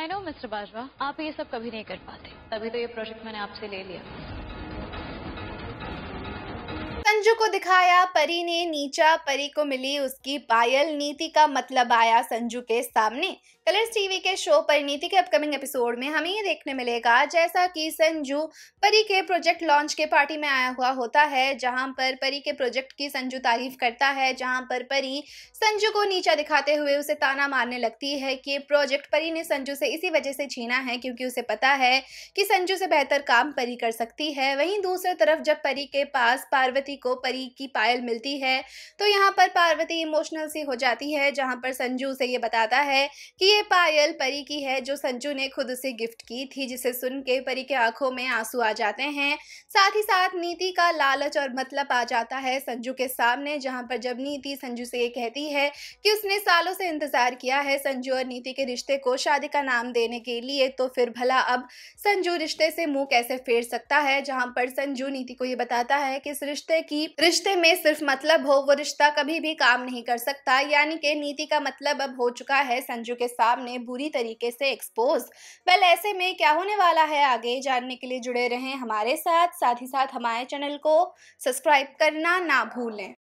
I know mister Bajwa आप ये सब कभी नहीं कर पाते तभी तो ये प्रोजेक्ट मैंने आपसे ले लिया संजू को दिखाया परी ने नीचा परी को मिली उसकी पायल नीति का मतलब आया संजू के सामने कलर्स टीवी के शो परिणीति के अपकमिंग एपिसोड में हमें ये देखने मिलेगा जैसा कि संजू परी के प्रोजेक्ट लॉन्च के पार्टी में आया हुआ होता है जहां पर परी के प्रोजेक्ट की संजू तारीफ करता है जहां पर परी संजू को नीचा दिखाते हुए उसे ताना मारने लगती है कि प्रोजेक्ट परी ने संजू से इसी वजह से छीना है क्योंकि उसे पता है कि संजू से बेहतर काम परी कर सकती है वहीं दूसरी तरफ जब परी के पास पार्वती को को परी की पायल मिलती है तो यहाँ पर पार्वती इमोशनल सी हो जाती है जहाँ पर संजू से ये बताता है कि ये पायल परी की है जो संजू ने खुद उसे गिफ्ट की थी जिसे सुन के परी के आंखों में आंसू आ जाते हैं साथ ही साथ नीति का लालच और मतलब आ जाता है संजू के सामने जहाँ पर जब नीति संजू से ये कहती है कि उसने सालों से इंतज़ार किया है संजू और नीति के रिश्ते को शादी का नाम देने के लिए तो फिर भला अब संजू रिश्ते से मुंह कैसे फेर सकता है जहां पर संजू नीति को ये बताता है कि इस रिश्ते की कि रिश्ते में सिर्फ मतलब हो वो रिश्ता कभी भी काम नहीं कर सकता यानी कि नीति का मतलब अब हो चुका है संजू के सामने बुरी तरीके से एक्सपोज वेल ऐसे में क्या होने वाला है आगे जानने के लिए जुड़े रहें हमारे साथ साथ ही साथ हमारे चैनल को सब्सक्राइब करना ना भूलें